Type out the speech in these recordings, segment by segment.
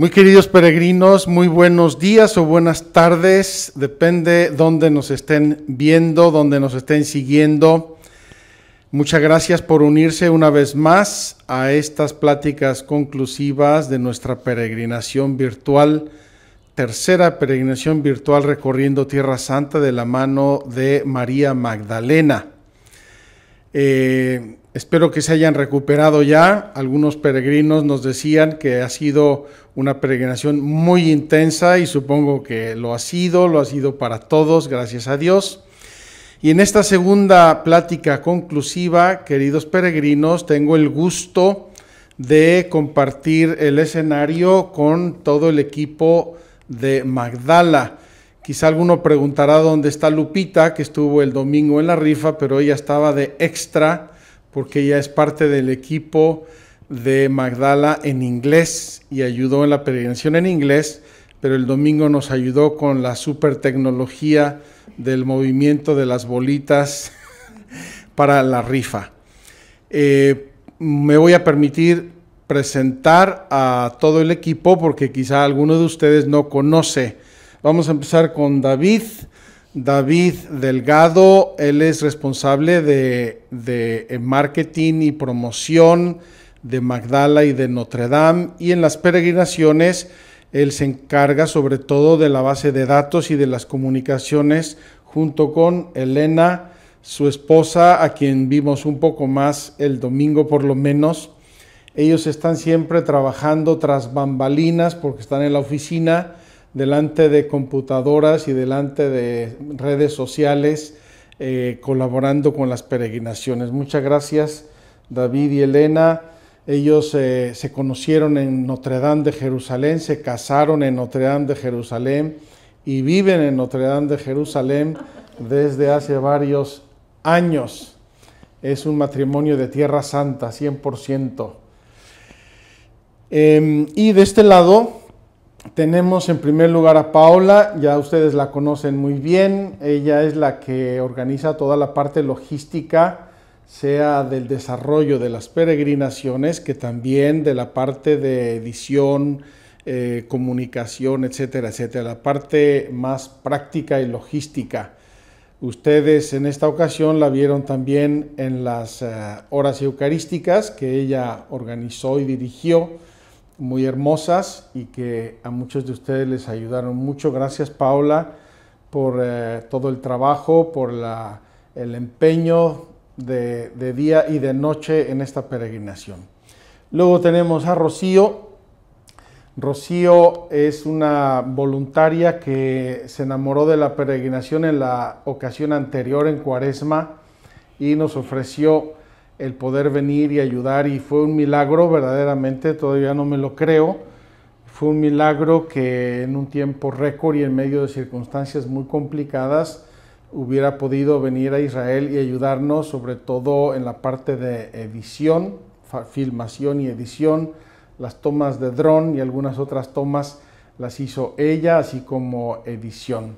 Muy queridos peregrinos, muy buenos días o buenas tardes, depende dónde nos estén viendo, dónde nos estén siguiendo. Muchas gracias por unirse una vez más a estas pláticas conclusivas de nuestra peregrinación virtual, tercera peregrinación virtual recorriendo Tierra Santa de la mano de María Magdalena. Eh, Espero que se hayan recuperado ya. Algunos peregrinos nos decían que ha sido una peregrinación muy intensa y supongo que lo ha sido, lo ha sido para todos, gracias a Dios. Y en esta segunda plática conclusiva, queridos peregrinos, tengo el gusto de compartir el escenario con todo el equipo de Magdala. Quizá alguno preguntará dónde está Lupita, que estuvo el domingo en la rifa, pero ella estaba de extra porque ella es parte del equipo de Magdala en inglés y ayudó en la peregrinación en inglés, pero el domingo nos ayudó con la super tecnología del movimiento de las bolitas para la rifa. Eh, me voy a permitir presentar a todo el equipo porque quizá alguno de ustedes no conoce. Vamos a empezar con David. David Delgado, él es responsable de, eh, marketing y promoción de Magdala y de Notre Dame y en las peregrinaciones él se encarga sobre todo de la base de datos y de las comunicaciones junto con Elena, su esposa, a quien vimos un poco más el domingo por lo menos. Ellos están siempre trabajando tras bambalinas porque están en la oficina delante de computadoras y delante de redes sociales, eh, colaborando con las peregrinaciones. Muchas gracias, David y Elena. Ellos eh, se conocieron en Notre Dame de Jerusalén, se casaron en Notre Dame de Jerusalén y viven en Notre Dame de Jerusalén desde hace varios años. Es un matrimonio de Tierra Santa, 100%. Em, y de este lado tenemos en primer lugar a Paola, ya ustedes la conocen muy bien, ella es la que organiza toda la parte logística, sea del desarrollo de las peregrinaciones, que también de la parte de edición, eh, comunicación, etcétera, etcétera, la parte más práctica y logística. Ustedes en esta ocasión la vieron también en las eh, horas eucarísticas que ella organizó y dirigió muy hermosas y que a muchos de ustedes les ayudaron mucho. Gracias Paola por eh, todo el trabajo, por el empeño de, de, día y de noche en esta peregrinación. Luego tenemos a Rocío. Rocío es una voluntaria que se enamoró de la peregrinación en la ocasión anterior en Cuaresma y nos ofreció el poder venir y ayudar y fue un milagro, verdaderamente, todavía no me lo creo. Fue un milagro que en un tiempo récord y en medio de circunstancias muy complicadas hubiera podido venir a Israel y ayudarnos, sobre todo en la parte de edición, filmación y edición, las tomas de dron y algunas otras tomas las hizo ella, así como edición.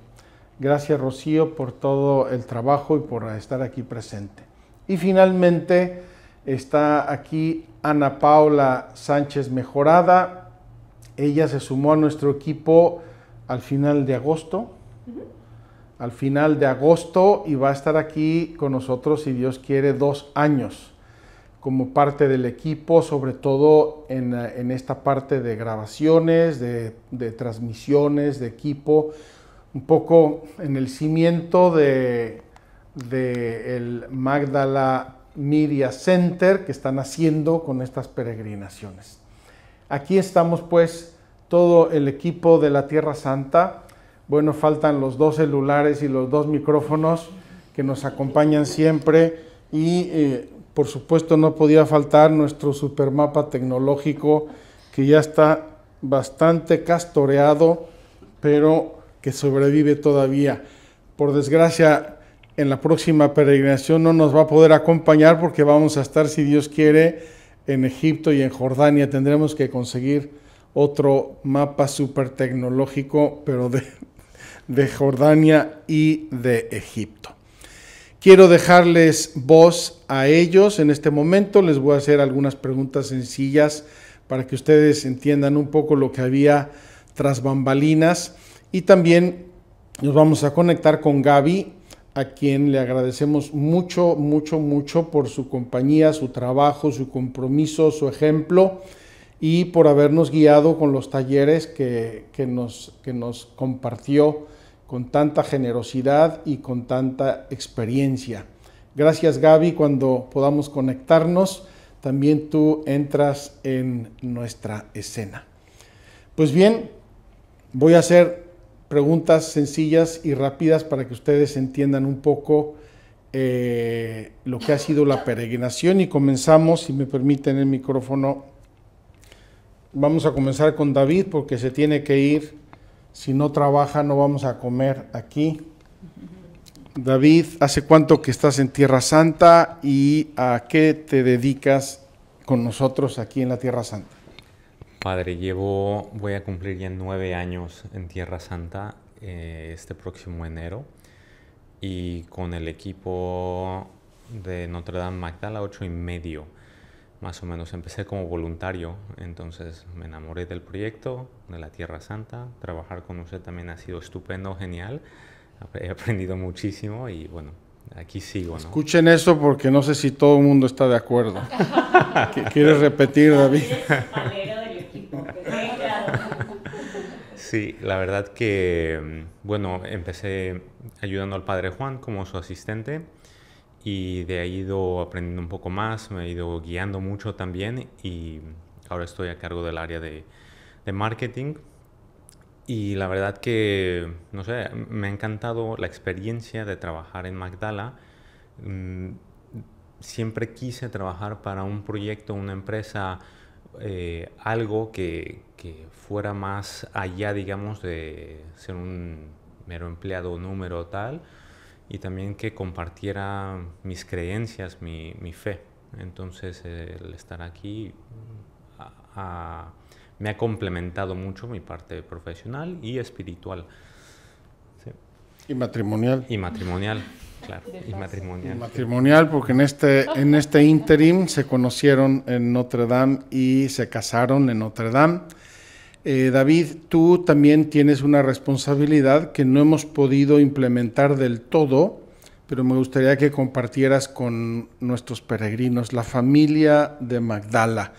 Gracias Rocío por todo el trabajo y por estar aquí presente. Y finalmente está aquí Ana Paula Sánchez Mejorada. Ella se sumó a nuestro equipo al final de agosto. Al final de agosto y va a estar aquí con nosotros, si Dios quiere, dos años como parte del equipo, sobre todo en, esta parte de grabaciones, de transmisiones, de equipo, un poco en el cimiento de del Magdala Media Center que están haciendo con estas peregrinaciones. Aquí estamos pues todo el equipo de la Tierra Santa. Bueno, faltan los dos celulares y los dos micrófonos que nos acompañan siempre y eh, por supuesto no podía faltar nuestro supermapa tecnológico que ya está bastante castoreado, pero que sobrevive todavía. Por desgracia, en la próxima peregrinación no nos va a poder acompañar porque vamos a estar, si Dios quiere, en Egipto y en Jordania. Tendremos que conseguir otro mapa súper tecnológico, pero de, de Jordania y de Egipto. Quiero dejarles voz a ellos en este momento. Les voy a hacer algunas preguntas sencillas para que ustedes entiendan un poco lo que había tras bambalinas. Y también nos vamos a conectar con Gaby a quien le agradecemos mucho, mucho, mucho por su compañía, su trabajo, su compromiso, su ejemplo y por habernos guiado con los talleres que, nos, que nos compartió con tanta generosidad y con tanta experiencia. Gracias Gaby, cuando podamos conectarnos, también tú entras en nuestra escena. Pues bien, voy a hacer preguntas sencillas y rápidas para que ustedes entiendan un poco eh, lo que ha sido la peregrinación y comenzamos, si me permiten el micrófono, vamos a comenzar con David porque se tiene que ir, si no trabaja no vamos a comer aquí. David, ¿hace cuánto que estás en Tierra Santa y a qué te dedicas con nosotros aquí en la Tierra Santa? Padre, llevo, voy a cumplir ya nueve años en Tierra Santa eh, este próximo enero y con el equipo de Notre Dame Magdala ocho y medio, más o menos. Empecé como voluntario, entonces me enamoré del proyecto, de la Tierra Santa. Trabajar con usted también ha sido estupendo, genial. He aprendido muchísimo y bueno, aquí sigo. Escuchen eso porque no sé si todo el mundo está de acuerdo. ¿Quieres repetir, David? Sí, la verdad que, mm, bueno, empecé ayudando al padre Juan como su asistente y de ahí he ido aprendiendo un poco más, me he ido guiando mucho también y ahora estoy a cargo del área de, marketing. Y la verdad que, no sé, me ha encantado la experiencia de trabajar en Magdala. Mm, siempre quise trabajar para un proyecto, una empresa eh, algo que, que, fuera más allá, digamos, de ser un mero empleado número tal, y también que compartiera mis creencias, mi, mi fe. Entonces, el estar aquí me ha complementado mucho mi parte profesional y espiritual. Y matrimonial. Y matrimonial. Claro, y matrimonial. matrimonial, porque en este, en este interim se conocieron en Notre Dame y se casaron en Notre Dame. Eh, David, tú también tienes una responsabilidad que no hemos podido implementar del todo, pero me gustaría que compartieras con nuestros peregrinos, la familia de Magdala.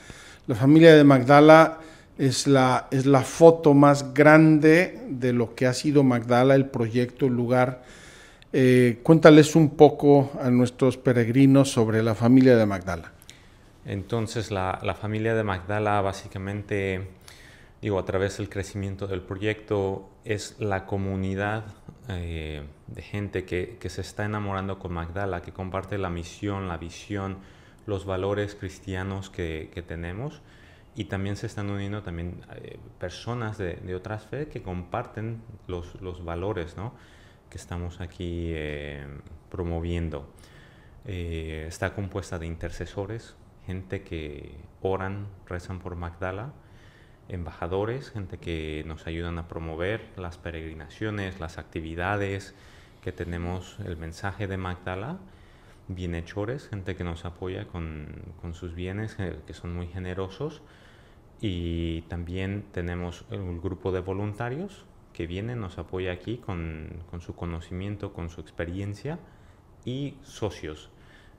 La familia de Magdala es la, es la foto más grande de lo que ha sido Magdala, el proyecto, el lugar eh, cuéntales un poco a nuestros peregrinos sobre la familia de Magdala. Entonces, la, familia de Magdala básicamente, digo, a través del crecimiento del proyecto, es la comunidad eh, de gente que, se está enamorando con Magdala, que comparte la misión, la visión, los valores cristianos que, tenemos. Y también se están uniendo también eh, personas de, otras fe que comparten los, los valores, ¿no? que estamos aquí eh, promoviendo eh, está compuesta de intercesores, gente que oran, rezan por Magdala, embajadores, gente que nos ayudan a promover las peregrinaciones, las actividades que tenemos, el mensaje de Magdala, bienhechores, gente que nos apoya con, sus bienes, eh, que son muy generosos, y también tenemos un grupo de voluntarios que viene nos apoya aquí con, con su conocimiento, con su experiencia y socios.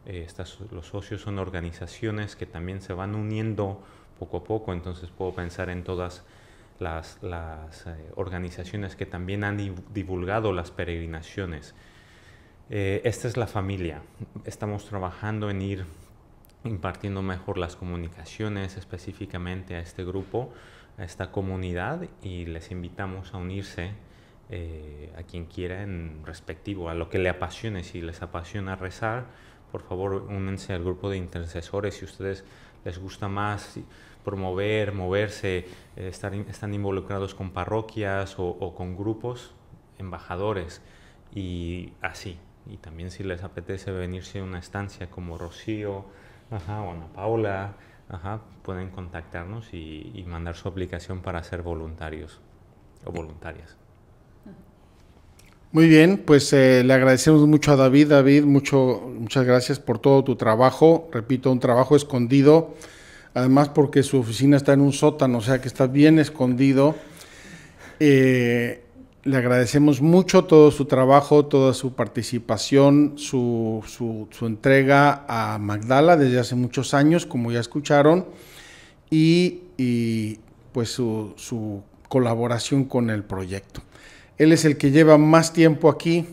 Eh, los socios son organizaciones que también se van uniendo poco a poco, entonces puedo pensar en todas las, las eh, organizaciones que también han divulgado las peregrinaciones. Eh, esta es la familia. Estamos trabajando en ir impartiendo mejor las comunicaciones específicamente a este grupo a esta comunidad y les invitamos a unirse eh, a quien quiera en respectivo, a lo que le apasione. Si les apasiona rezar, por favor, únense al grupo de intercesores. Si ustedes les gusta más promover, moverse, eh, estar, están involucrados con parroquias o, con grupos, embajadores y así. Y también si les apetece venirse a una estancia como Rocío, o Ana Paula, Ajá, pueden contactarnos y, mandar su aplicación para ser voluntarios o voluntarias. Muy bien, pues eh, le agradecemos mucho a David. David, mucho, muchas gracias por todo tu trabajo. Repito, un trabajo escondido, además porque su oficina está en un sótano, o sea que está bien escondido. Eh, le agradecemos mucho todo su trabajo, toda su participación, su, su, entrega a Magdala desde hace muchos años, como ya escucharon, y, pues su, colaboración con el proyecto. Él es el que lleva más tiempo aquí.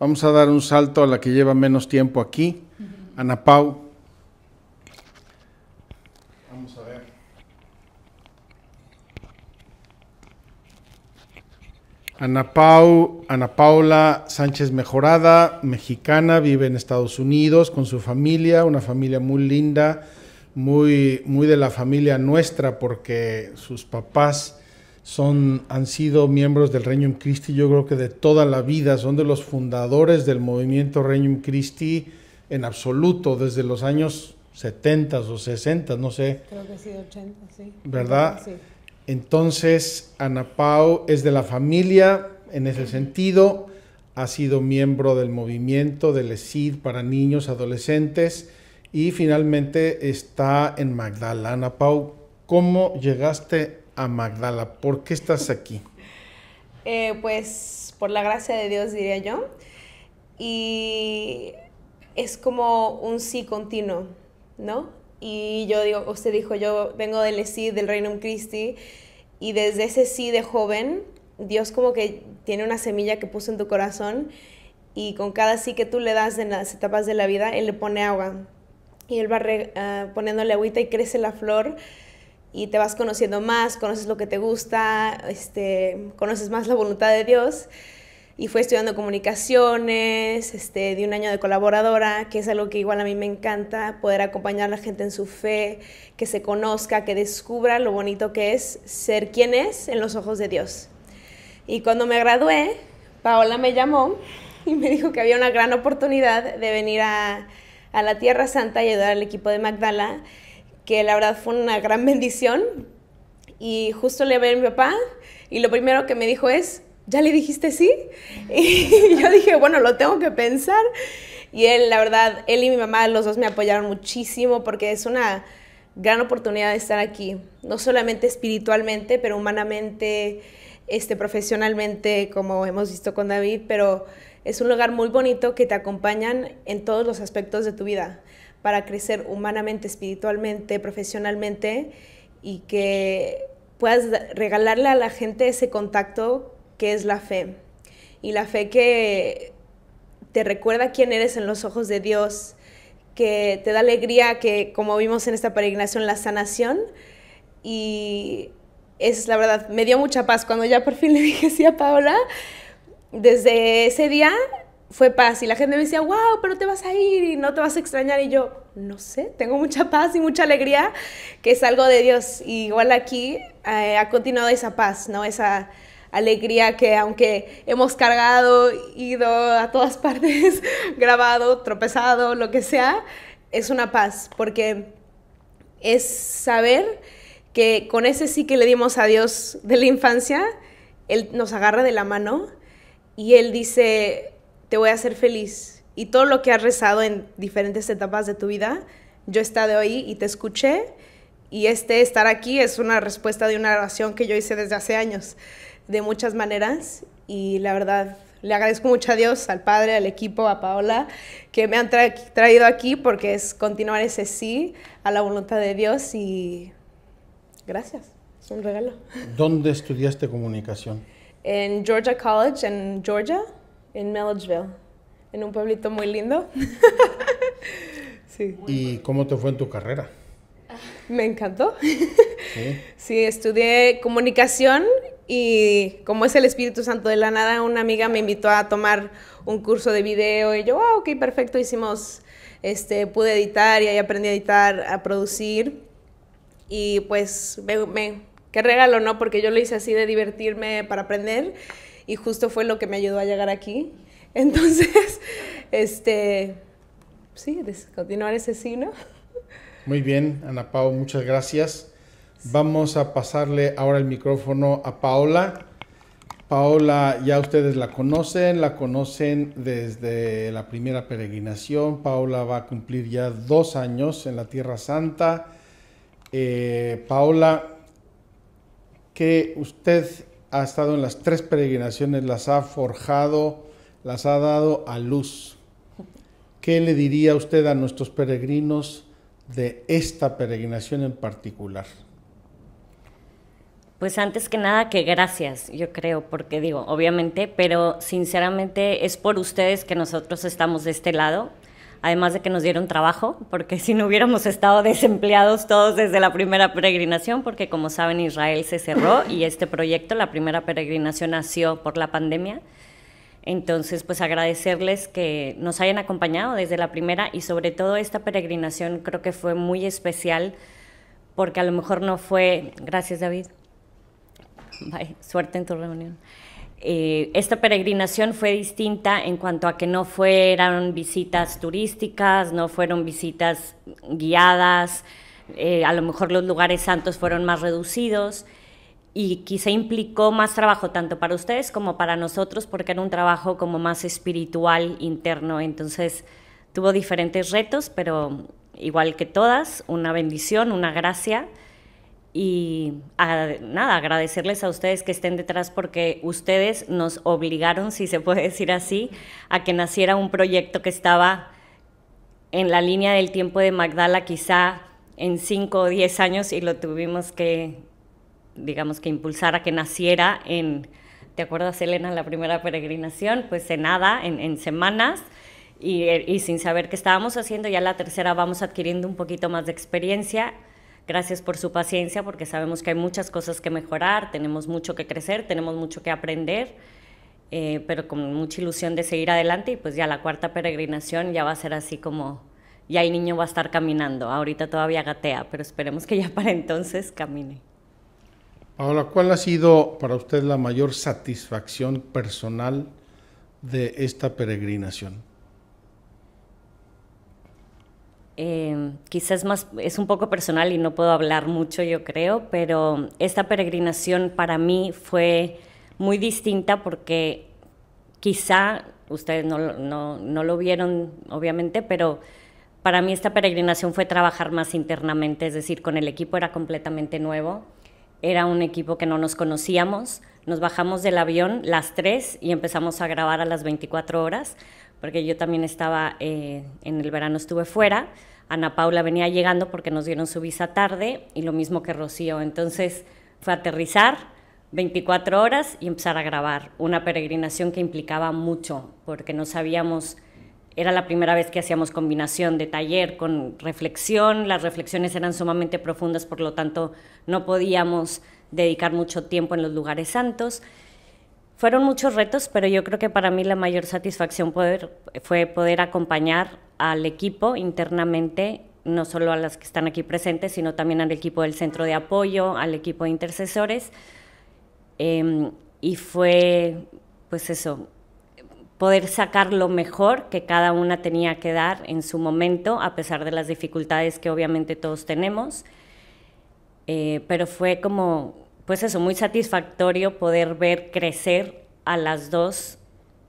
Vamos a dar un salto a la que lleva menos tiempo aquí. Anapau. Ana, Ana Paula Sánchez Mejorada, mexicana, vive en Estados Unidos con su familia, una familia muy linda, muy, muy de la familia nuestra, porque sus papás son, han sido miembros del Regnum Christi, yo creo que de toda la vida, son de los fundadores del movimiento Regnum Christi en absoluto, desde los años 70 o 60, no sé. Creo que sí, 80, sí. ¿Verdad? Sí. Entonces, Ana Pau es de la familia en ese sentido, ha sido miembro del movimiento del ESID para niños, adolescentes y finalmente está en Magdala. Ana Pau, ¿cómo llegaste a Magdala? ¿Por qué estás aquí? Eh, pues por la gracia de Dios, diría yo. Y es como un sí continuo, ¿no? y yo digo, usted dijo, yo vengo del sí del Reino Christi, y desde ese sí de joven, Dios como que tiene una semilla que puso en tu corazón y con cada sí que tú le das en las etapas de la vida, Él le pone agua y Él va ah, poniéndole agüita y crece la flor y te vas conociendo más, conoces lo que te gusta, este, conoces más la voluntad de Dios y fue estudiando comunicaciones, este, de un año de colaboradora, que es algo que igual a mí me encanta, poder acompañar a la gente en su fe, que se conozca, que descubra lo bonito que es ser quien es en los ojos de Dios. Y cuando me gradué, Paola me llamó y me dijo que había una gran oportunidad de venir a, a la Tierra Santa y ayudar al equipo de Magdala, que la verdad fue una gran bendición. Y justo le hablé a mi papá y lo primero que me dijo es, ¿ya le dijiste sí? Y yo dije, bueno, lo tengo que pensar. Y él, la verdad, él y mi mamá, los dos me apoyaron muchísimo porque es una gran oportunidad de estar aquí, no solamente espiritualmente, pero humanamente, este, profesionalmente, como hemos visto con David, pero es un lugar muy bonito que te acompañan en todos los aspectos de tu vida para crecer humanamente, espiritualmente, profesionalmente y que puedas regalarle a la gente ese contacto que es la fe. Y la fe que te recuerda quién eres en los ojos de Dios, que te da alegría, que como vimos en esta peregrinación, la sanación. Y esa es la verdad, me dio mucha paz cuando ya por fin le dije sí a Paola. Desde ese día fue paz y la gente me decía, wow, pero te vas a ir y no te vas a extrañar. Y yo, no sé, tengo mucha paz y mucha alegría que es algo de Dios. igual aquí eh, ha continuado esa paz, ¿no? Esa, alegría que aunque hemos cargado, ido a todas partes, grabado, tropezado, lo que sea, es una paz, porque es saber que con ese sí que le dimos a Dios de la infancia, Él nos agarra de la mano y Él dice, te voy a hacer feliz. Y todo lo que has rezado en diferentes etapas de tu vida, yo he estado hoy y te escuché. Y este estar aquí es una respuesta de una oración que yo hice desde hace años de muchas maneras y la verdad le agradezco mucho a Dios, al padre, al equipo, a Paola, que me han traído aquí porque es continuar ese sí a la voluntad de Dios y gracias, es un regalo. ¿Dónde estudiaste comunicación? En Georgia College, en Georgia, en Milledgeville, en un pueblito muy lindo. ¿Y cómo te fue en tu carrera? Me encantó. sí estudié comunicación y como es el Espíritu Santo de la nada, una amiga me invitó a tomar un curso de video y yo, ah, ok, perfecto, hicimos, este, pude editar y ahí aprendí a editar, a producir. Y pues qué regalo, ¿no? Porque yo lo hice así de divertirme para aprender y justo fue lo que me ayudó a llegar aquí. Entonces, este, sí, continuar ese ¿no? Muy bien, Ana Pau, muchas gracias. Vamos a pasarle ahora el micrófono a Paola. Paola, ya ustedes la conocen, la conocen desde la primera peregrinación. Paola va a cumplir ya dos años en la Tierra Santa. Eh, Paola, que usted ha estado en las tres peregrinaciones, las ha forjado, las ha dado a luz. ¿Qué le diría usted a nuestros peregrinos de esta peregrinación en particular? Pues antes que nada que gracias, yo creo, porque digo, obviamente, pero sinceramente es por ustedes que nosotros estamos de este lado, además de que nos dieron trabajo, porque si no hubiéramos estado desempleados todos desde la primera peregrinación, porque como saben Israel se cerró y este proyecto, la primera peregrinación, nació por la pandemia. Entonces, pues agradecerles que nos hayan acompañado desde la primera y sobre todo esta peregrinación creo que fue muy especial porque a lo mejor no fue, gracias David, Suerte en tu reunión. Eh, esta peregrinación fue distinta en cuanto a que no fueran visitas turísticas, no fueron visitas guiadas, eh, a lo mejor los lugares santos fueron más reducidos y quizá implicó más trabajo tanto para ustedes como para nosotros porque era un trabajo como más espiritual interno. Entonces tuvo diferentes retos, pero igual que todas, una bendición, una gracia y nada, agradecerles a ustedes que estén detrás porque ustedes nos obligaron, si se puede decir así, a que naciera un proyecto que estaba en la línea del tiempo de Magdala quizá en 5 o 10 años y lo tuvimos que, digamos, que impulsar a que naciera en, ¿te acuerdas Elena, la primera peregrinación? Pues en nada, en, semanas. y sin saber qué estábamos haciendo, ya la tercera vamos adquiriendo un poquito más de experiencia Gracias por su paciencia porque sabemos que hay muchas cosas que mejorar, tenemos mucho que crecer, tenemos mucho que aprender, eh, pero con mucha ilusión de seguir adelante y pues ya la cuarta peregrinación ya va a ser así como, ya el niño va a estar caminando, ahorita todavía gatea, pero esperemos que ya para entonces camine. Paola, ¿cuál ha sido para usted la mayor satisfacción personal de esta peregrinación? Em, quizás es un poco personal y no puedo hablar mucho, yo creo, pero esta peregrinación para mí fue muy distinta porque quizá ustedes no, lo vieron, obviamente, pero para mí esta peregrinación fue trabajar más internamente, es decir, con el equipo era completamente nuevo, era un equipo que no nos conocíamos, nos bajamos del avión las tres y empezamos a grabar a las 24 horas porque yo también estaba eh, en el verano, estuve fuera. Ana Paula venía llegando porque nos dieron su visa tarde y lo mismo que Rocío. Entonces fue aterrizar 24 horas y empezar a grabar. Una peregrinación que implicaba mucho porque no sabíamos, era la primera vez que hacíamos combinación de taller con reflexión. Las reflexiones eran sumamente profundas, por lo tanto no podíamos dedicar mucho tiempo en los lugares santos. Fueron muchos retos, pero yo creo que para mí la mayor satisfacción fue poder acompañar al equipo internamente, no solo a las que están aquí presentes, sino también al equipo del centro de apoyo, al equipo de intercesores. Em, y fue, pues eso, poder sacar lo mejor que cada una tenía que dar en su momento, a pesar de las dificultades que obviamente todos tenemos. Eh, pero fue como pues eso, muy satisfactorio poder ver crecer a las dos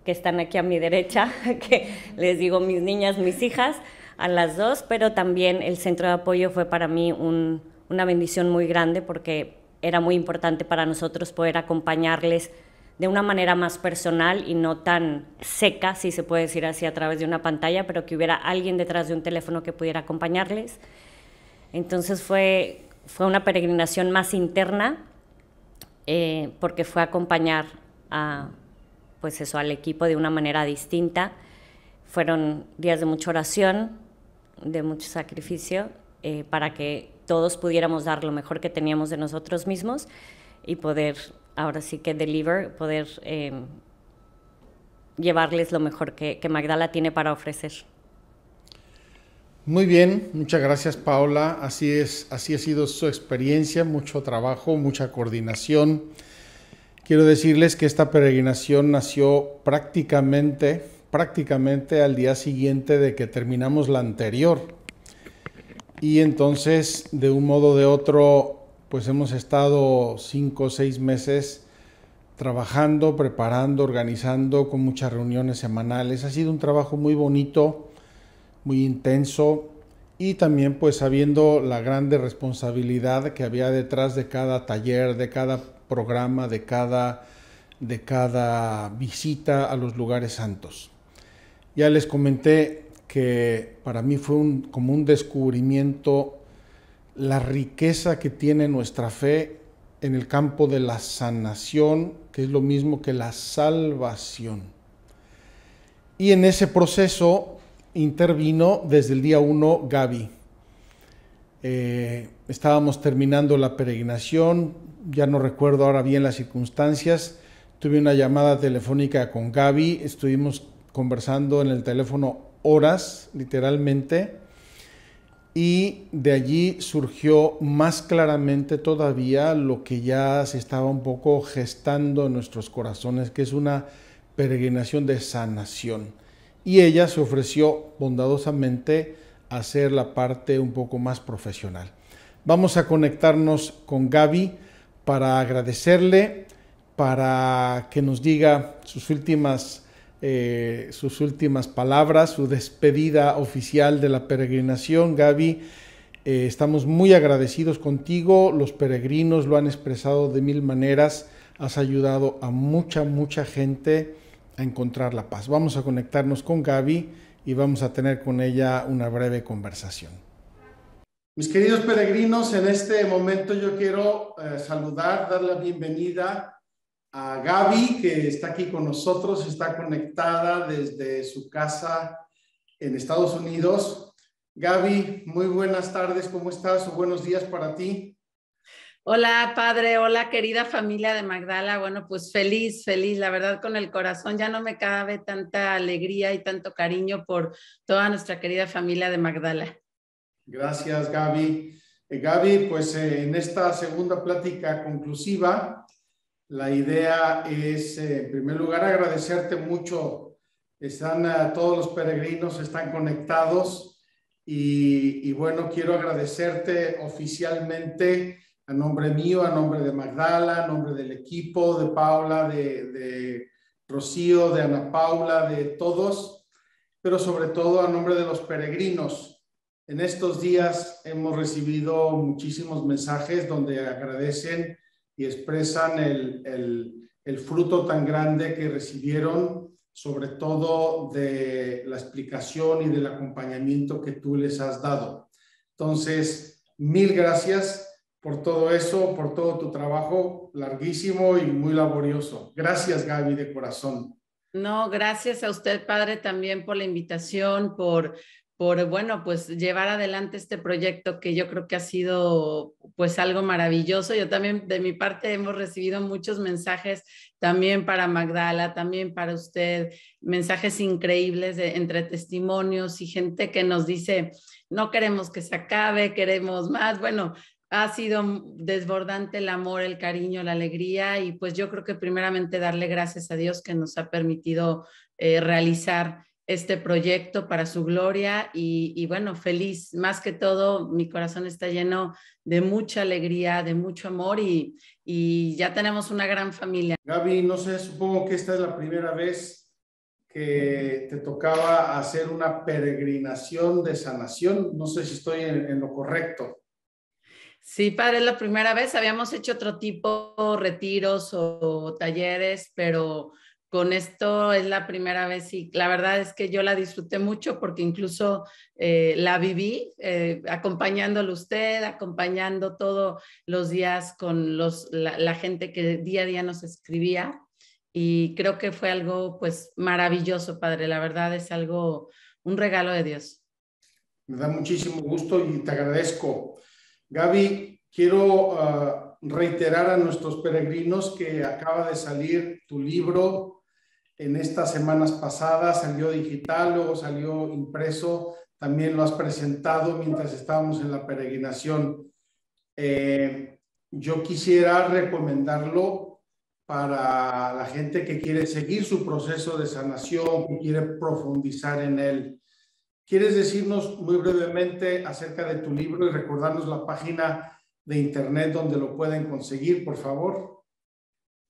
que están aquí a mi derecha, que les digo mis niñas, mis hijas, a las dos, pero también el centro de apoyo fue para mí una bendición muy grande porque era muy importante para nosotros poder acompañarles de una manera más personal y no tan seca, si se puede decir así, a través de una pantalla, pero que hubiera alguien detrás de un teléfono que pudiera acompañarles. Entonces fue una peregrinación más interna eh, porque fue acompañar a, pues eso, al equipo de una manera distinta. Fueron días de mucha oración, de mucho sacrificio, eh, para que todos pudiéramos dar lo mejor que teníamos de nosotros mismos y poder, ahora sí que deliver, poder eh, llevarles lo mejor que Magdala tiene para ofrecer. Muy bien, muchas gracias Paola. Así es, así ha sido su experiencia, mucho trabajo, mucha coordinación. Quiero decirles que esta peregrinación nació prácticamente, prácticamente al día siguiente de que terminamos la anterior. Y entonces, de un modo de otro, pues hemos estado cinco o seis meses trabajando, preparando, organizando con muchas reuniones semanales. Ha sido un trabajo muy bonito muy intenso y también pues sabiendo la grande responsabilidad que había detrás de cada taller, de cada programa, de cada, de cada visita a los lugares santos. Ya les comenté que para mí fue un, como un descubrimiento la riqueza que tiene nuestra fe en el campo de la sanación, que es lo mismo que la salvación. Y en ese proceso intervino desde el día 1 Gaby. Eh, estábamos terminando la peregrinación, ya no recuerdo ahora bien las circunstancias. Tuve una llamada telefónica con Gaby, estuvimos conversando en el teléfono horas, literalmente, y de allí surgió más claramente todavía lo que ya se estaba un poco gestando en nuestros corazones, que es una peregrinación de sanación y ella se ofreció bondadosamente a hacer la parte un poco más profesional. Vamos a conectarnos con Gaby para agradecerle, para que nos diga sus últimas, eh, sus últimas palabras, su despedida oficial de la peregrinación. Gaby, eh, estamos muy agradecidos contigo, los peregrinos lo han expresado de mil maneras, has ayudado a mucha, mucha gente a encontrar la paz. Vamos a conectarnos con Gaby y vamos a tener con ella una breve conversación. Mis queridos peregrinos, en este momento yo quiero eh, saludar, dar la bienvenida a Gaby, que está aquí con nosotros, está conectada desde su casa en Estados Unidos. Gaby, muy buenas tardes, ¿cómo estás? buenos días para ti. Hola, padre, hola, querida familia de Magdala. Bueno, pues feliz, feliz, la verdad, con el corazón ya no me cabe tanta alegría y tanto cariño por toda nuestra querida familia de Magdala. Gracias, Gaby. Eh, Gaby, pues eh, en esta segunda plática conclusiva, la idea es, eh, en primer lugar, agradecerte mucho. Están todos los peregrinos, están conectados y bueno, quiero agradecerte oficialmente a nombre mío, a nombre de Magdala, a nombre del equipo, de Paula, de, de Rocío, de Ana Paula, de todos, pero sobre todo a nombre de los peregrinos. En estos días hemos recibido muchísimos mensajes donde agradecen y expresan el, el, el fruto tan grande que recibieron, sobre todo de la explicación y del acompañamiento que tú les has dado. Entonces, mil gracias por todo eso, por todo tu trabajo larguísimo y muy laborioso. Gracias, Gaby, de corazón. No, gracias a usted, padre, también por la invitación, por, por, bueno, pues llevar adelante este proyecto que yo creo que ha sido pues algo maravilloso. Yo también de mi parte hemos recibido muchos mensajes también para Magdala, también para usted, mensajes increíbles entre testimonios y gente que nos dice, no queremos que se acabe, queremos más. Bueno, ha sido desbordante el amor, el cariño, la alegría y pues yo creo que primeramente darle gracias a Dios que nos ha permitido eh, realizar este proyecto para su gloria y, bueno, feliz. Más que todo, mi corazón está lleno de mucha alegría, de mucho amor y, ya tenemos una gran familia. Gaby, no sé, supongo que esta es la primera vez que te tocaba hacer una peregrinación de sanación. No sé si estoy en lo correcto. Sí, padre, es la primera vez. Habíamos hecho otro tipo retiros o, talleres, pero con esto es la primera vez y la verdad es que yo la disfruté mucho porque incluso eh, la viví eh, acompañándolo usted, acompañando todos los días con los, la, la, gente que día a día nos escribía y creo que fue algo pues maravilloso, padre. La verdad es algo, un regalo de Dios. Me da muchísimo gusto y te agradezco. Gaby, quiero ah, reiterar a nuestros peregrinos que acaba de salir tu libro en estas semanas pasadas, salió digital, luego salió impreso, también lo has presentado mientras estábamos en la peregrinación. Eh, yo quisiera recomendarlo para la gente que quiere seguir su proceso de sanación, que quiere profundizar en él. ¿Quieres decirnos muy brevemente acerca de tu libro y recordarnos la página de internet donde lo pueden conseguir, por favor?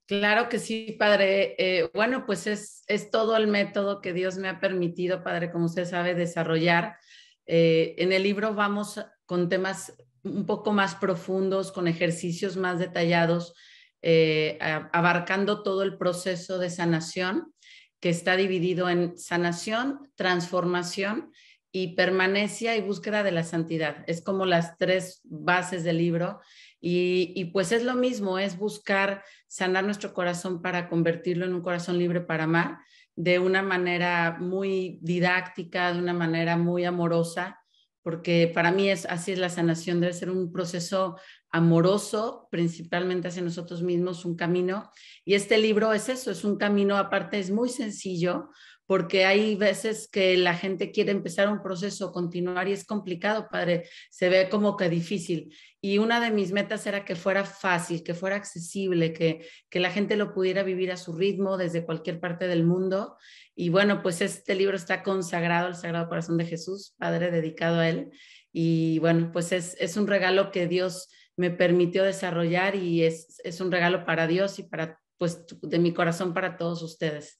Claro que sí, padre. Eh, bueno, pues es, todo el método que Dios me ha permitido, padre, como usted sabe, desarrollar. Eh, en el libro vamos con temas un poco más profundos, con ejercicios más detallados, eh, abarcando todo el proceso de sanación que está dividido en sanación, transformación y permanencia y búsqueda de la santidad. Es como las tres bases del libro y, pues es lo mismo, es buscar sanar nuestro corazón para convertirlo en un corazón libre para amar de una manera muy didáctica, de una manera muy amorosa, porque para mí es así es la sanación, debe ser un proceso amoroso, principalmente hacia nosotros mismos, un camino. Y este libro es eso, es un camino aparte, es muy sencillo porque hay veces que la gente quiere empezar un proceso, continuar y es complicado, padre, se ve como que difícil. Y una de mis metas era que fuera fácil, que fuera accesible, que, que la gente lo pudiera vivir a su ritmo desde cualquier parte del mundo. Y bueno, pues este libro está consagrado al Sagrado Corazón de Jesús, padre dedicado a él. Y bueno, pues es, un regalo que Dios me permitió desarrollar y es, es un regalo para Dios y para, pues, de mi corazón para todos ustedes.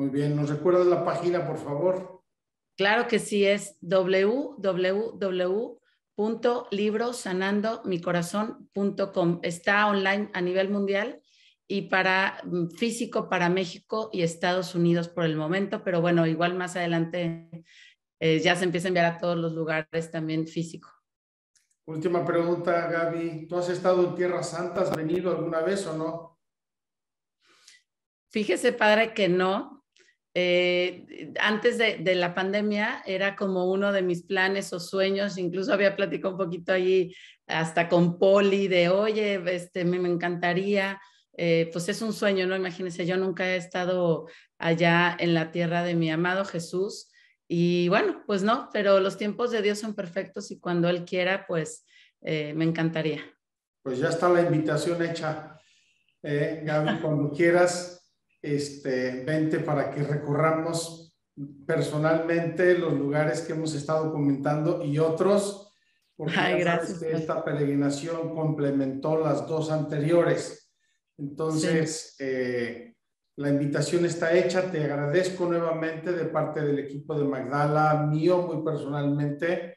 Muy bien, ¿nos recuerdas la página, por favor? Claro que sí, es www.librosanandomicorazón.com. Está online a nivel mundial y para mm, físico para México y Estados Unidos por el momento, pero bueno, igual más adelante eh, ya se empieza a enviar a todos los lugares también físico. Última pregunta, Gaby. ¿Tú has estado en Tierra Santa? ¿Has venido alguna vez o no? Fíjese, padre, que no. Eh, antes de, la pandemia era como uno de mis planes o sueños, incluso había platicado un poquito allí hasta con Poli de, oye, este, me, encantaría, eh, pues es un sueño, ¿no? Imagínense, yo nunca he estado allá en la tierra de mi amado Jesús y bueno, pues no, pero los tiempos de Dios son perfectos y cuando Él quiera, pues eh, me encantaría. Pues ya está la invitación hecha, Gaby, cuando quieras este, 20 para que recorramos personalmente los lugares que hemos estado comentando y otros, porque esta peregrinación complementó las dos anteriores. Entonces, eh, la invitación está hecha, te agradezco nuevamente de parte del equipo de Magdala, mío muy personalmente,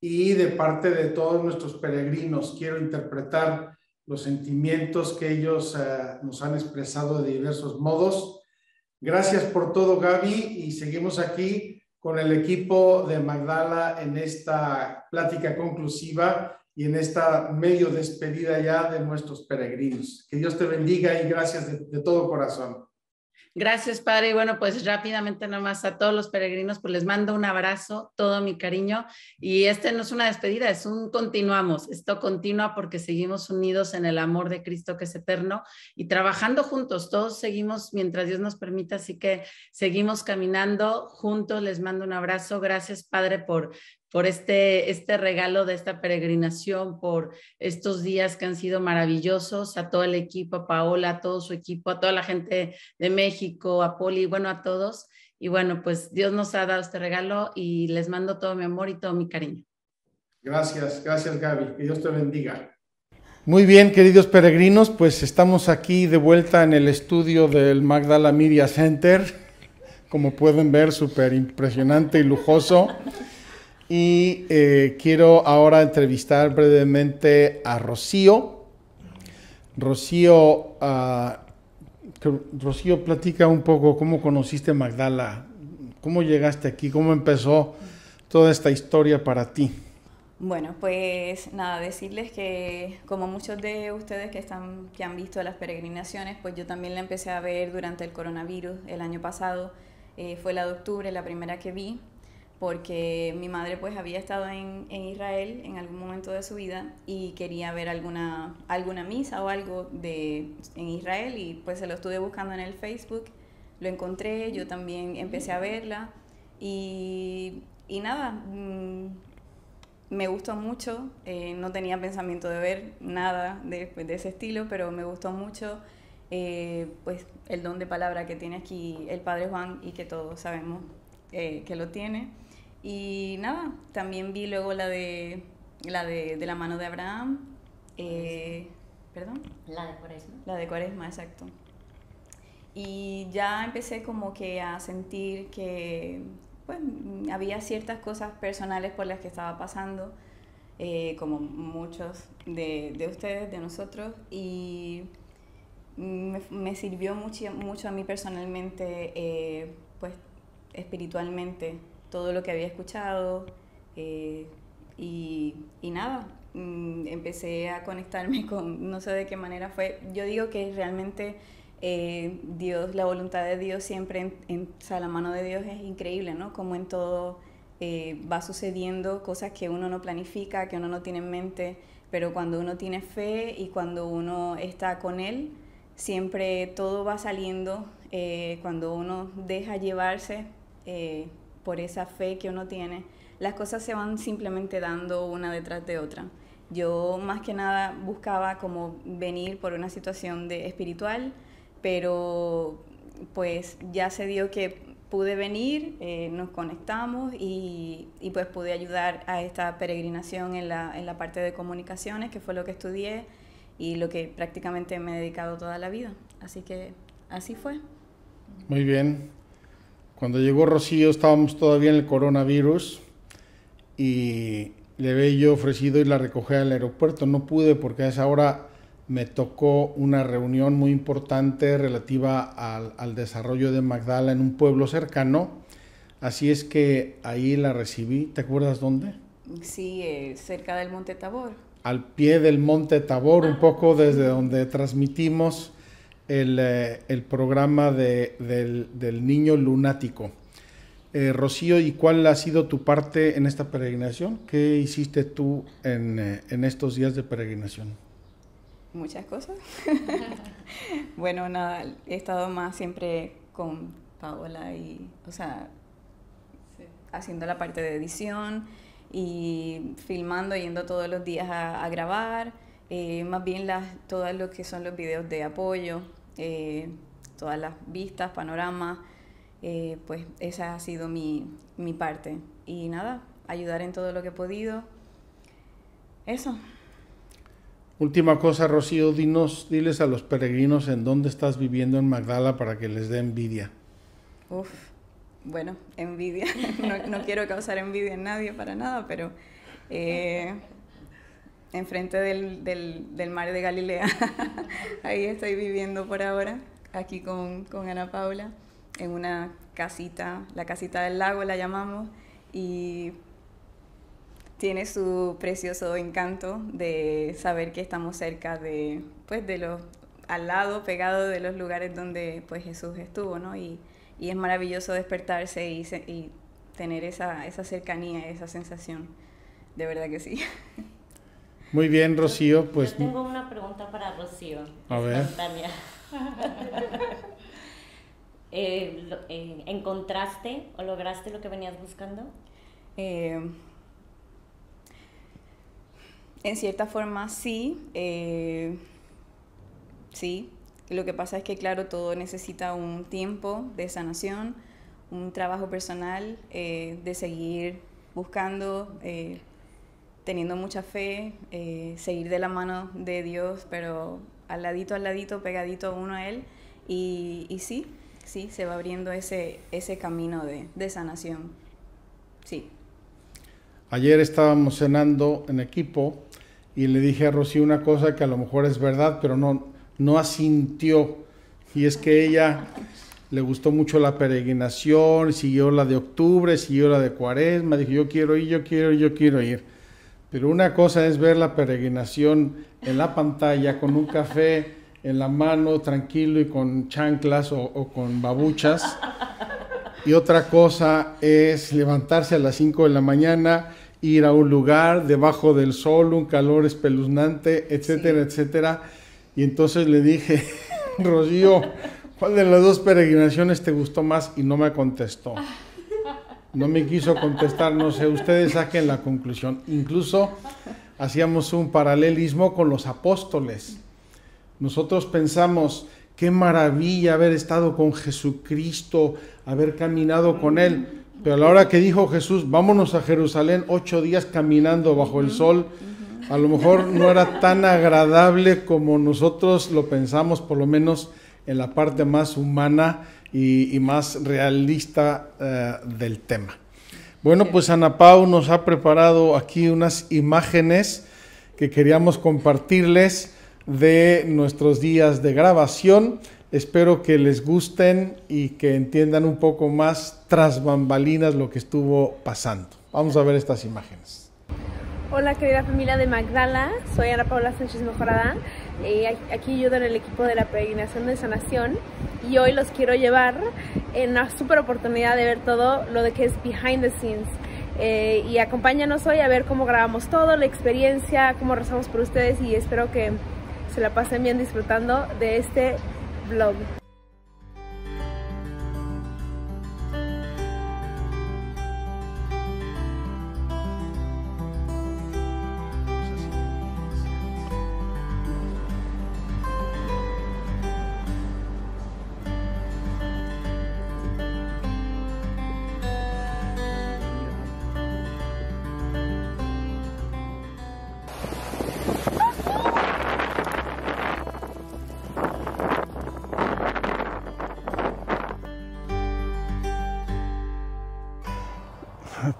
y de parte de todos nuestros peregrinos. Quiero interpretar los sentimientos que ellos ah, nos han expresado de diversos modos. Gracias por todo, Gaby, y seguimos aquí con el equipo de Magdala en esta plática conclusiva y en esta medio despedida ya de nuestros peregrinos. Que Dios te bendiga y gracias de todo corazón. Gracias, Padre. Y bueno, pues rápidamente nomás a todos los peregrinos, pues les mando un abrazo, todo mi cariño. Y este no es una despedida, es un continuamos. Esto continúa porque seguimos unidos en el amor de Cristo que es eterno y trabajando juntos. Todos seguimos mientras Dios nos permita, así que seguimos caminando juntos. Les mando un abrazo. Gracias, Padre, por por este, este regalo de esta peregrinación, por estos días que han sido maravillosos, a todo el equipo, a Paola, a todo su equipo, a toda la gente de México, a Poli, bueno, a todos. Y bueno, pues Dios nos ha dado este regalo y les mando todo mi amor y todo mi cariño. Gracias, gracias Gaby, que Dios te bendiga. Muy bien, queridos peregrinos, pues estamos aquí de vuelta en el estudio del Magdala Media Center. Como pueden ver, súper impresionante y lujoso. Y eh, quiero ahora entrevistar brevemente a Rocío. Rocío, ah, Rocío, platica un poco cómo conociste Magdala, cómo llegaste aquí, cómo empezó toda esta historia para ti. Bueno, pues nada, decirles que como muchos de ustedes que, están, que han visto las peregrinaciones, pues yo también la empecé a ver durante el coronavirus el año pasado. Eh, fue la de octubre, la primera que vi porque mi madre pues había estado en, en, Israel en algún momento de su vida y quería ver alguna, alguna misa o algo de, en Israel y pues se lo estuve buscando en el Facebook, lo encontré, yo también empecé a verla y, y nada, mm, me gustó mucho, eh, no tenía pensamiento de ver nada de, pues, ese estilo, pero me gustó mucho. Eh, pues el don de palabra que tiene aquí el Padre Juan y que todos sabemos eh, que lo tiene. Y nada, también vi luego la de la de, de la mano de Abraham. Eh, ¿Perdón? La de Cuaresma. La de Cuaresma, exacto. Y ya empecé como que a sentir que pues, había ciertas cosas personales por las que estaba pasando, eh, como muchos de, de, ustedes, de nosotros, y me, sirvió mucho, mucho a mí personalmente, eh, pues espiritualmente, todo lo que había escuchado eh, y, nada, mm, empecé a conectarme con, no sé de qué manera fue, yo digo que realmente eh, Dios, la voluntad de Dios siempre, en, la mano de Dios es increíble, ¿no? Como en todo eh, va sucediendo cosas que uno no planifica, que uno no tiene en mente, pero cuando uno tiene fe y cuando uno está con Él, siempre todo va saliendo, cuando uno deja llevarse, por esa fe que uno tiene, las cosas se van simplemente dando una detrás de otra. Yo más que nada buscaba como venir por una situación de espiritual, pero pues ya se dio que pude venir, eh, nos conectamos y, pues pude ayudar a esta peregrinación en la parte de comunicaciones, que fue lo que estudié y lo que prácticamente me he dedicado toda la vida. Así que así fue. Muy bien. Cuando llegó Rocío estábamos todavía en el coronavirus y le había yo ofrecido ir la recoger al aeropuerto. No pude porque a esa hora me tocó una reunión muy importante relativa al, desarrollo de Magdala en un pueblo cercano. Así es que ahí la recibí. ¿Te acuerdas dónde? Sí, eh, cerca del Monte Tabor. Al pie del Monte Tabor, un ah. poco desde donde transmitimos eh, el, programa del, niño lunático. Eh, Rocío, ¿y cuál ha sido tu parte en esta peregrinación? ¿Qué hiciste tú en, eh, estos días de peregrinación? Muchas cosas. bueno, nada, he estado más siempre con Paola y, o sea, haciendo la parte de edición y filmando, yendo todos los días a grabar eh, más bien las, todas lo que son los videos de apoyo, eh, todas las vistas, panoramas, eh, pues esa ha sido mi, parte. Y nada, ayudar en todo lo que he podido. Eso. Última cosa, Rocío, dinos, diles a los peregrinos en dónde estás viviendo en Magdala para que les dé envidia. Uf, bueno, envidia. No, quiero causar envidia en nadie para nada, pero enfrente del, del, mar de Galilea. Ahí estoy viviendo por ahora, aquí con, Ana Paula, en una casita, la casita del lago la llamamos, y tiene su precioso encanto de saber que estamos cerca de, pues, de los, al lado, pegado de los lugares donde pues, Jesús estuvo, ¿no? Y, es maravilloso despertarse y, tener esa, esa cercanía, esa sensación. De verdad que sí. Muy bien, Rocío, pues... Yo tengo una pregunta para Rocío. A ver. Eh, eh, ¿Encontraste o lograste lo que venías buscando? Eh, en cierta forma sí. sí. Lo que pasa es que, claro, todo necesita un tiempo de sanación, un trabajo personal, de seguir buscando teniendo mucha fe, eh, seguir de la mano de Dios, pero al ladito, al ladito, pegadito uno a Él. Y, y sí, sí, se va abriendo ese, ese camino de, de sanación. Sí. Ayer estábamos cenando en equipo y le dije a Rocío una cosa que a lo mejor es verdad, pero no, no asintió. Y es que ella le gustó mucho la peregrinación, siguió la de octubre, siguió la de cuaresma, dijo yo quiero ir, yo quiero ir, yo quiero ir. Pero una cosa es ver la peregrinación en la pantalla con un café en la mano, tranquilo y con chanclas o, con babuchas. Y otra cosa es levantarse a las 5 de la mañana, ir a un lugar debajo del sol, un calor espeluznante, etcétera, etcétera. Y entonces le dije, Rocío, ¿cuál de las dos peregrinaciones te gustó más? Y no me contestó. Ah. No me quiso contestar, no sé, ustedes saquen la conclusión. Incluso hacíamos un paralelismo con los apóstoles. Nosotros pensamos, qué maravilla haber estado con Jesucristo, haber caminado con Él. Pero a la hora que dijo Jesús, vámonos a Jerusalén ocho días caminando bajo el sol, a lo mejor no era tan agradable como nosotros lo pensamos, por lo menos en la parte más humana y, más realista eh, del tema. Bueno, pues Ana nos ha preparado aquí unas imágenes que queríamos compartirles de nuestros días de grabación. Espero que les gusten y que entiendan un poco más tras bambalinas lo que estuvo pasando. Vamos a ver estas imágenes. Hola querida familia de Magdala, soy Ana Paula Sánchez Mejorada, y eh, aquí ayudo en el equipo de la peregrinación de sanación y hoy los quiero llevar en una super oportunidad de ver todo lo de que es behind the scenes. Eh, y acompáñanos hoy a ver cómo grabamos todo, la experiencia, cómo rezamos por ustedes y espero que se la pasen bien disfrutando de este vlog.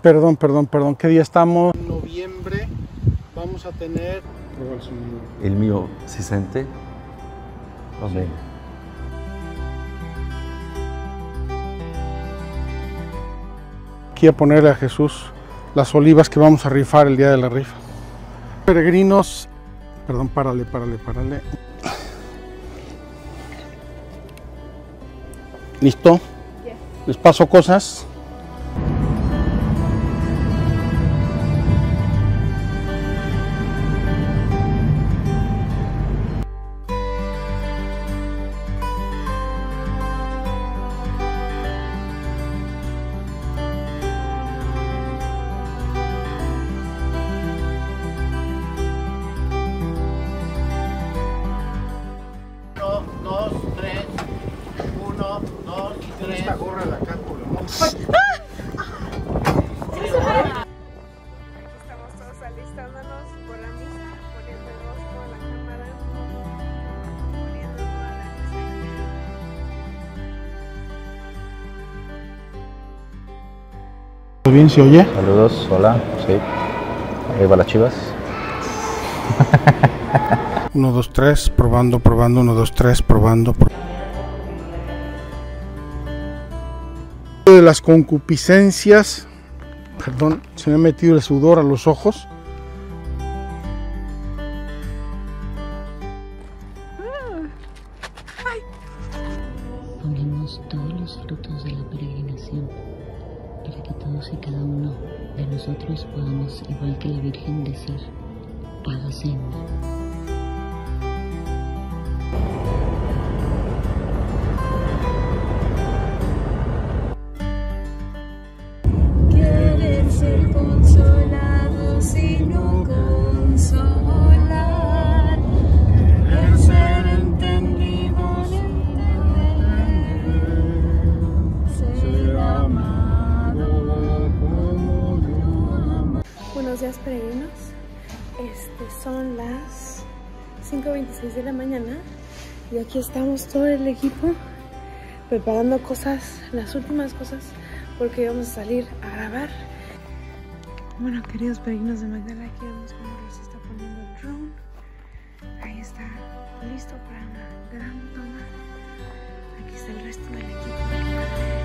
Perdón, perdón, perdón, ¿qué día estamos? En noviembre vamos a tener... El mío, se siente? Amén. Aquí a ponerle a Jesús las olivas que vamos a rifar el día de la rifa. Peregrinos, perdón, párale, párale, párale. ¿Listo? ¿Les paso cosas? bien se oye? Saludos, hola, sí. va eh, las chivas. 1, 2, 3, probando, probando, 1, 2, 3, probando. De las concupiscencias, perdón, se me ha metido el sudor a los ojos. preparando cosas, las últimas cosas, porque vamos a salir a grabar. Bueno, queridos peregrinos de Magdala, aquí vemos cómo se está poniendo el drone. Ahí está, listo para una gran toma. Aquí está el resto del equipo.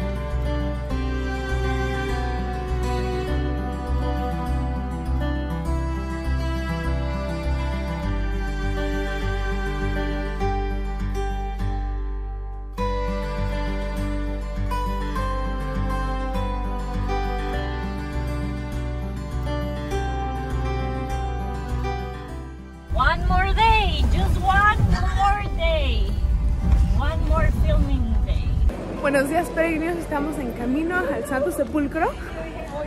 estamos en camino al Santo Sepulcro,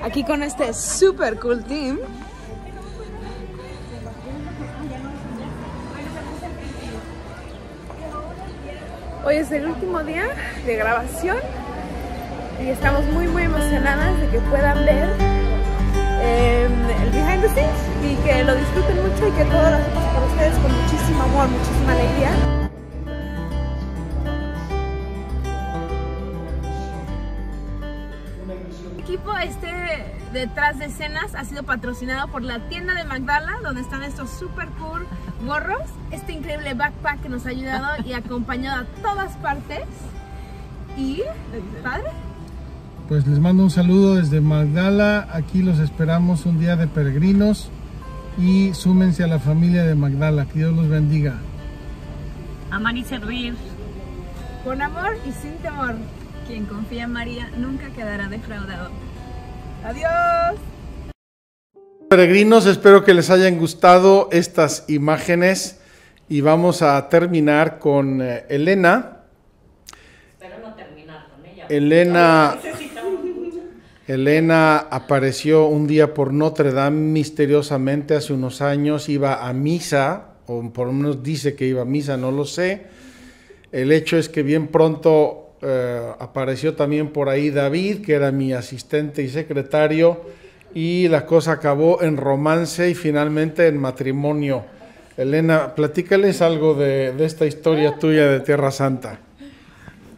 aquí con este super cool team. Hoy es el último día de grabación y estamos muy muy emocionadas de que puedan ver em, el behind the scenes y que lo disfruten mucho y que todo lo hacemos por ustedes con muchísimo amor, muchísima alegría. detrás de escenas ha sido patrocinado por la tienda de Magdala, donde están estos super cool gorros, este increíble backpack que nos ha ayudado y acompañado a todas partes. Y, padre. Pues les mando un saludo desde Magdala, aquí los esperamos un día de peregrinos y súmense a la familia de Magdala, que Dios los bendiga. Amar y servir. Con amor y sin temor. Quien confía en María nunca quedará defraudado. Adiós. Peregrinos, espero que les hayan gustado estas imágenes y vamos a terminar con eh, Elena. Espero no terminar con ella. Elena. Elena apareció un día por Notre Dame misteriosamente hace unos años, iba a misa, o por lo menos dice que iba a misa, no lo sé. El hecho es que bien pronto eh, apareció también por ahí David, que era mi asistente y secretario, y la cosa acabó en romance y finalmente en matrimonio. Elena, platícales algo de, esta historia tuya de Tierra Santa.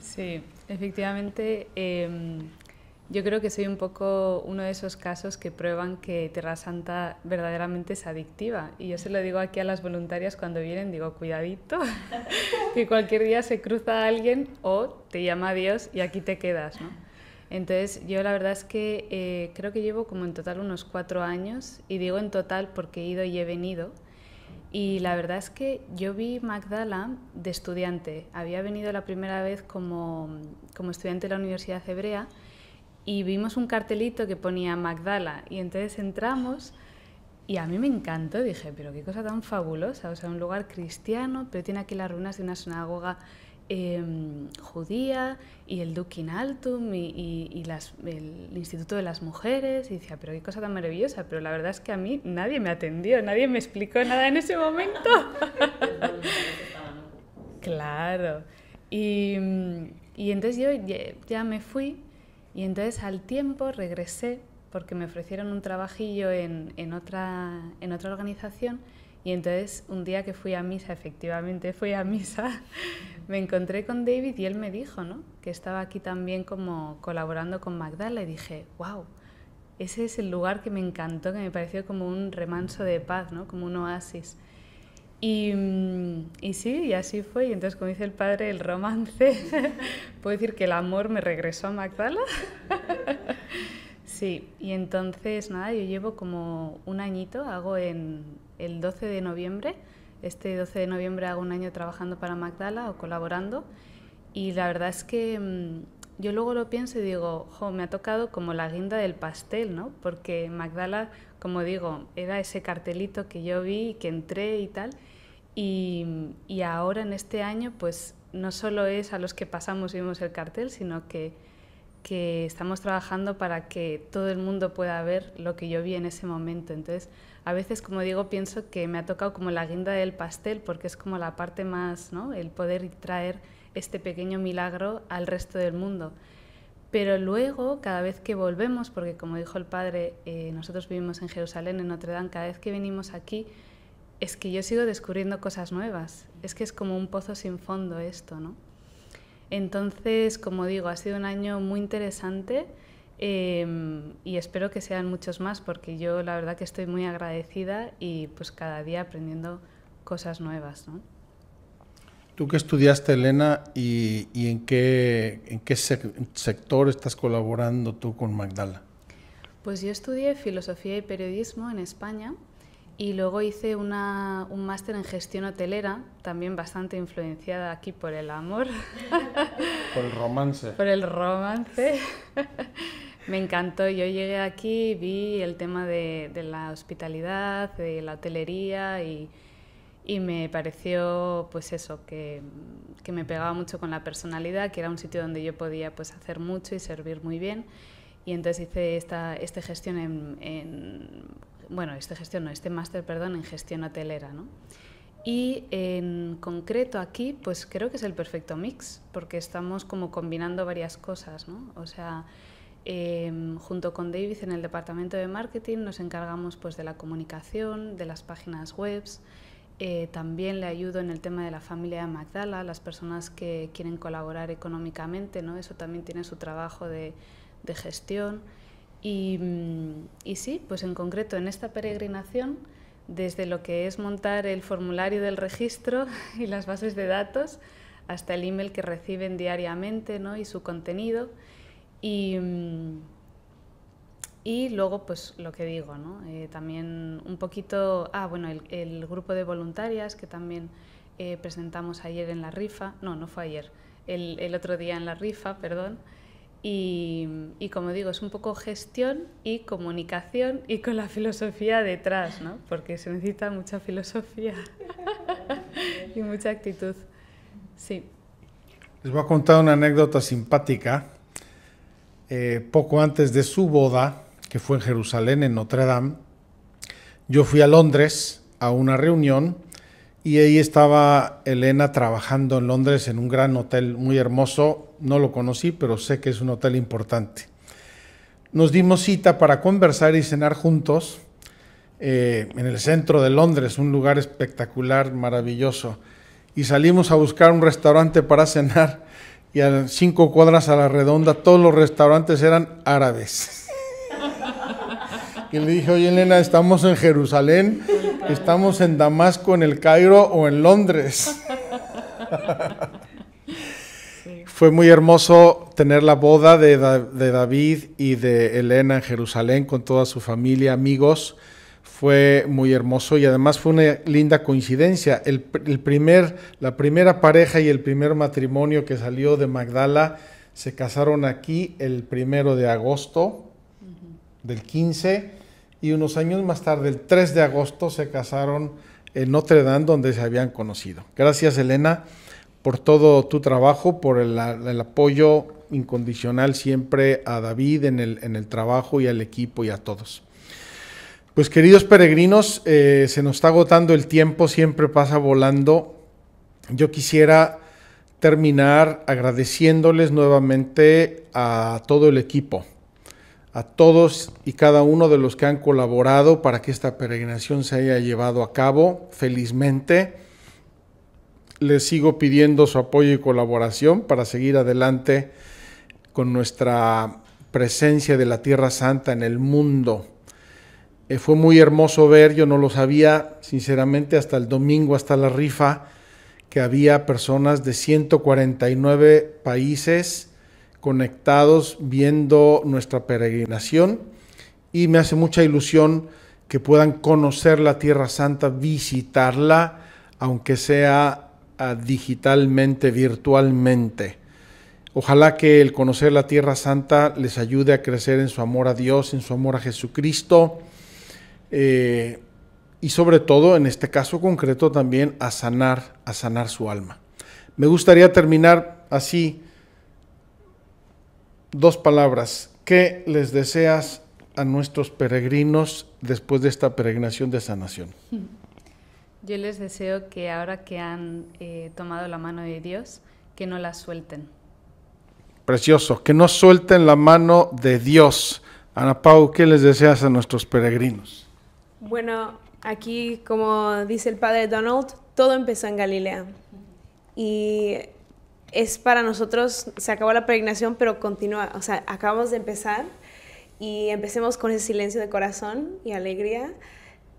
Sí, efectivamente. Em, yo creo que soy un poco uno de esos casos que prueban que Tierra Santa verdaderamente es adictiva. Y yo se lo digo aquí a las voluntarias cuando vienen, digo, cuidadito, que cualquier día se cruza alguien o te llama Dios y aquí te quedas, ¿no? Entonces yo la verdad es que eh, creo que llevo como en total unos cuatro años, y digo en total porque he ido y he venido. Y la verdad es que yo vi Magdala de estudiante. Había venido la primera vez como, como estudiante de la Universidad Hebrea y vimos un cartelito que ponía Magdala y entonces entramos y a mí me encantó, dije, pero qué cosa tan fabulosa, o sea, un lugar cristiano, pero tiene aquí las runas de una sinagoga em, judía y el Dukin Altum y, el Instituto de las Mujeres y decía, pero qué cosa tan maravillosa, pero la verdad es que a mí nadie me atendió, nadie me explicó nada en ese momento. claro. Y, y entonces yo ya me fui y entonces al tiempo regresé porque me ofrecieron un trabajillo en, otra, organización y entonces un día que fui a misa, efectivamente fui a misa, me encontré con David y él me dijo que estaba aquí también como colaborando con Magdala y dije, wow, ese es el lugar que me encantó, que me pareció como un remanso de paz, ¿no? como un oasis. Mm, y, sí, y así fue. Y entonces, como dice el padre, el romance, puedo decir que el amor me regresó a Magdala. sí, y entonces, nada, yo llevo como un añito, hago en el 12 de noviembre, este 12 de noviembre hago un año trabajando para Magdala o colaborando. Y la verdad es que mm, yo luego lo pienso y digo, jo, me ha tocado como la guinda del pastel, ¿no? Porque Magdala, como digo, era ese cartelito que yo vi, que entré y tal y, ahora en este año, pues no solo es a los que pasamos y vimos el cartel, sino que, estamos trabajando para que todo el mundo pueda ver lo que yo vi en ese momento. Entonces, a veces, como digo, pienso que me ha tocado como la guinda del pastel, porque es como la parte más, ¿no? El poder traer este pequeño milagro al resto del mundo. Pero luego, cada vez que volvemos, porque como dijo el padre, eh, nosotros vivimos en Jerusalén, en Notre Dame, cada vez que venimos aquí, es que yo sigo descubriendo cosas nuevas. Es que es como un pozo sin fondo esto, ¿no? Entonces, como digo, ha sido un año muy interesante em, y espero que sean muchos más porque yo la verdad que estoy muy agradecida y pues cada día aprendiendo cosas nuevas, ¿no? Tú qué estudiaste, Elena, y, en qué, sector estás colaborando tú con Magdala? Pues yo estudié filosofía y periodismo en España y luego hice una, un máster en gestión hotelera, también bastante influenciada aquí por el amor. Por el romance. Por el romance. Me encantó. Yo llegué aquí, vi el tema de, de la hospitalidad, de la hotelería y, y me pareció pues eso, que, que, me pegaba mucho con la personalidad, que era un sitio donde yo podía pues hacer mucho y servir muy bien. Y entonces hice esta, esta gestión en bueno, este gestión este máster, perdón, en gestión hotelera, ¿no? Y en concreto aquí, pues creo que es el perfecto mix, porque estamos como combinando varias cosas, ¿no? O sea, em, junto con David en el departamento de marketing nos encargamos pues de la comunicación, de las páginas webs, eh, también le ayudo en el tema de la familia de Magdala, las personas que quieren colaborar económicamente, ¿no? Eso también tiene su trabajo de gestión. Mm, y, sí, pues en concreto en esta peregrinación, desde lo que es montar el formulario del registro y las bases de datos, hasta el email que reciben diariamente ¿no? y su contenido. Y, mm, y luego, pues lo que digo, ¿no? Eh, también un poquito, ah, bueno, el, grupo de voluntarias que también eh, presentamos ayer en la rifa, no, no fue ayer, el, el otro día en la rifa, perdón. Y, como digo, es un poco gestión y comunicación y con la filosofía detrás, ¿no? Porque se necesita mucha filosofía y mucha actitud. Sí. Les voy a contar una anécdota simpática. Eh, poco antes de su boda, que fue en Jerusalén, en Notre Dame, yo fui a Londres a una reunión y ahí estaba Elena trabajando en Londres en un gran hotel muy hermoso. No lo conocí, pero sé que es un hotel importante. Nos dimos cita para conversar y cenar juntos eh, en el centro de Londres, un lugar espectacular, maravilloso. Y salimos a buscar un restaurante para cenar y a cinco cuadras a la redonda todos los restaurantes eran árabes. Y le dije, oye Elena, estamos en Jerusalén, estamos en Damasco, en el Cairo o en Londres. Fue muy hermoso tener la boda de, David y de Elena en Jerusalén con toda su familia, amigos. Fue muy hermoso y además fue una linda coincidencia. El, primer, la primera pareja y el primer matrimonio que salió de Magdala se casaron aquí el primero de agosto del 15 y unos años más tarde, el 3 de agosto, se casaron en Notre Dame, donde se habían conocido. Gracias, Elena, por todo tu trabajo, por el, apoyo incondicional siempre a David en el, trabajo y al equipo y a todos. Pues queridos peregrinos, eh, se nos está agotando el tiempo, siempre pasa volando. Yo quisiera terminar agradeciéndoles nuevamente a todo el equipo, a todos y cada uno de los que han colaborado para que esta peregrinación se haya llevado a cabo felizmente. Les sigo pidiendo su apoyo y colaboración para seguir adelante con nuestra presencia de la Tierra Santa en el mundo. Eh, fue muy hermoso ver, yo no lo sabía, sinceramente, hasta el domingo, hasta la rifa, que había personas de 149 países conectados viendo nuestra peregrinación y me hace mucha ilusión que puedan conocer la Tierra Santa, visitarla, aunque sea ah, digitalmente, virtualmente. Ojalá que el conocer la Tierra Santa les ayude a crecer en su amor a Dios, en su amor a Jesucristo eh, y sobre todo, en este caso concreto, también a sanar, a sanar su alma. Me gustaría terminar así dos palabras. ¿Qué les deseas a nuestros peregrinos después de esta peregrinación de sanación? Yo les deseo que ahora que han eh, tomado la mano de Dios, que no la suelten. Precioso, que no suelten la mano de Dios. Ana Pau, ¿qué les deseas a nuestros peregrinos? Bueno, aquí, como dice el padre Donald, todo empezó en Galilea. Y es para nosotros, se acabó la peregrinación, pero continúa, o sea, acabamos de empezar y empecemos con ese silencio de corazón y alegría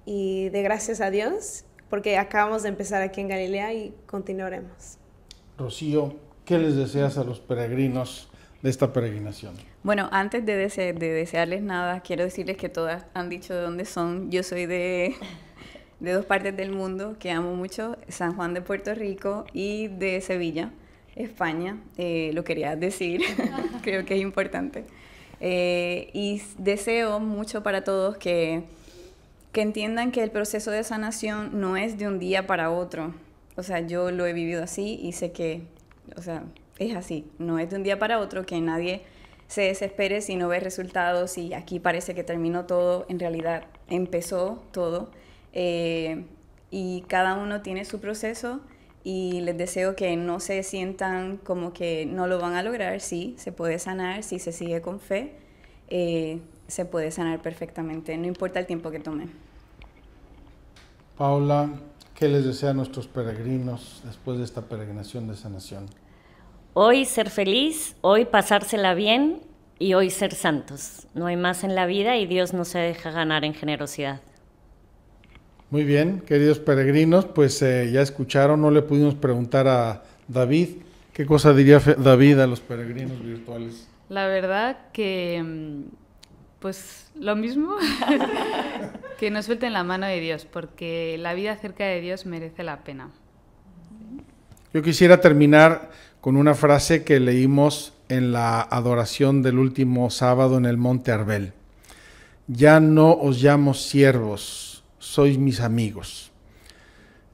y de gracias a Dios, porque acabamos de empezar aquí en Galilea y continuaremos. Rocío, ¿qué les deseas a los peregrinos de esta peregrinación? Bueno, antes de, desearles nada, quiero decirles que todas han dicho de dónde son. Yo soy de dos partes del mundo que amo mucho, San Juan de Puerto Rico y de Sevilla. España, eh, lo quería decir, creo que es importante. Eh, y deseo mucho para todos que, entiendan que el proceso de sanación no es de un día para otro. O sea, yo lo he vivido así y sé que, o sea, es así. No es de un día para otro que nadie se desespere si no ve resultados y aquí parece que terminó todo. En realidad, empezó todo. Eh, y cada uno tiene su proceso y les deseo que no se sientan como que no lo van a lograr, sí, se puede sanar, si se sigue con fe, eh, se puede sanar perfectamente, no importa el tiempo que tome. Paula, ¿qué les desea a nuestros peregrinos después de esta peregrinación de sanación? Hoy ser feliz, hoy pasársela bien y hoy ser santos. No hay más en la vida y Dios no se deja ganar en generosidad. Muy bien, queridos peregrinos, pues eh, ya escucharon, no le pudimos preguntar a David qué cosa diría David a los peregrinos virtuales. La verdad que, mm, pues lo mismo, que no suelten la mano de Dios, porque la vida cerca de Dios merece la pena. Yo quisiera terminar con una frase que leímos en la adoración del último sábado en el Monte Arbel. Ya no os llamo siervos sois mis amigos.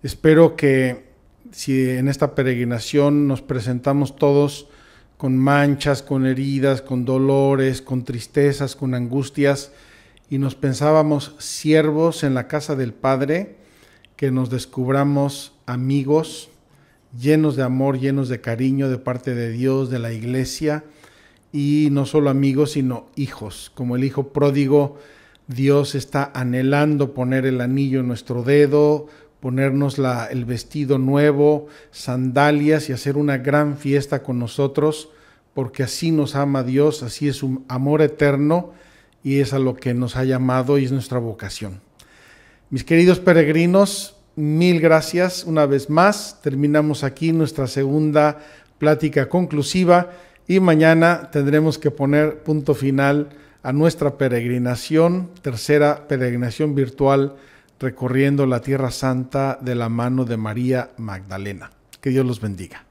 Espero que si en esta peregrinación nos presentamos todos con manchas, con heridas, con dolores, con tristezas, con angustias, y nos pensábamos siervos en la casa del Padre, que nos descubramos amigos, llenos de amor, llenos de cariño de parte de Dios, de la iglesia, y no solo amigos, sino hijos, como el hijo pródigo Dios está anhelando poner el anillo en nuestro dedo, ponernos el vestido nuevo, sandalias y hacer una gran fiesta con nosotros, porque así nos ama Dios, así es un amor eterno y es a lo que nos ha llamado y es nuestra vocación. Mis queridos peregrinos, mil gracias una vez más. Terminamos aquí nuestra segunda plática conclusiva y mañana tendremos que poner punto final a nuestra peregrinación, tercera peregrinación virtual recorriendo la Tierra Santa de la mano de María Magdalena. Que Dios los bendiga.